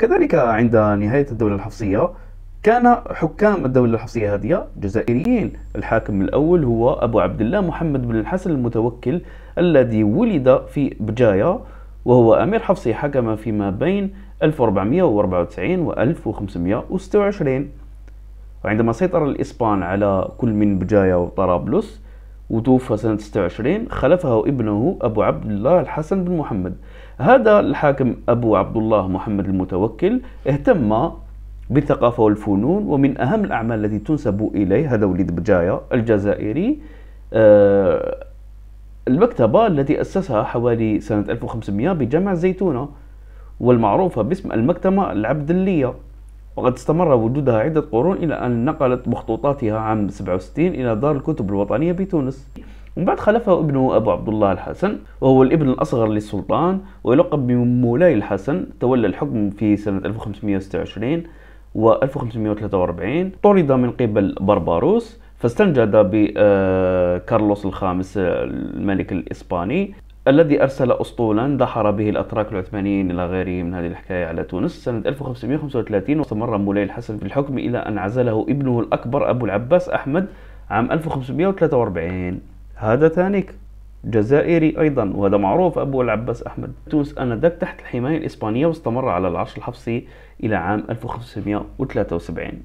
كذلك عند نهاية الدولة الحفصية كان حكام الدولة الحفصية هذه جزائريين الحاكم الأول هو أبو عبد الله محمد بن الحسن المتوكل الذي ولد في بجاية وهو أمير حفصي حكم فيما بين 1494 و 1526 وعندما سيطر الإسبان على كل من بجاية وطرابلس وتوفى سنة 26 خلفه ابنه أبو عبد الله الحسن بن محمد هذا الحاكم أبو عبد الله محمد المتوكل اهتم بالثقافة والفنون ومن أهم الأعمال التي تنسب إليه هذا وليد بجاية الجزائري آه المكتبة التي أسسها حوالي سنة 1500 بجامع الزيتونة والمعروفة باسم المكتبة العبدلية وقد استمر وجودها عدة قرون إلى أن نقلت مخطوطاتها عام 67 إلى دار الكتب الوطنية بتونس ومن بعد خلفه ابنه أبو عبد الله الحسن وهو الابن الأصغر للسلطان ويلقب بمولاي الحسن تولى الحكم في سنة 1526 و 1543 طرد من قبل برباروس فاستنجد بكارلوس آه، الخامس آه، الملك الإسباني الذي أرسل أسطولا دحر به الأتراك العثمانيين إلى غيره من هذه الحكاية على تونس سنة 1535 واستمر مولاي الحسن في الحكم إلى أن عزله ابنه الأكبر أبو العباس أحمد عام 1543 هذا ثانيك جزائري أيضا وهذا معروف أبو العباس أحمد تونس آنذاك تحت الحماية الإسبانية واستمر على العرش الحفصي إلى عام 1573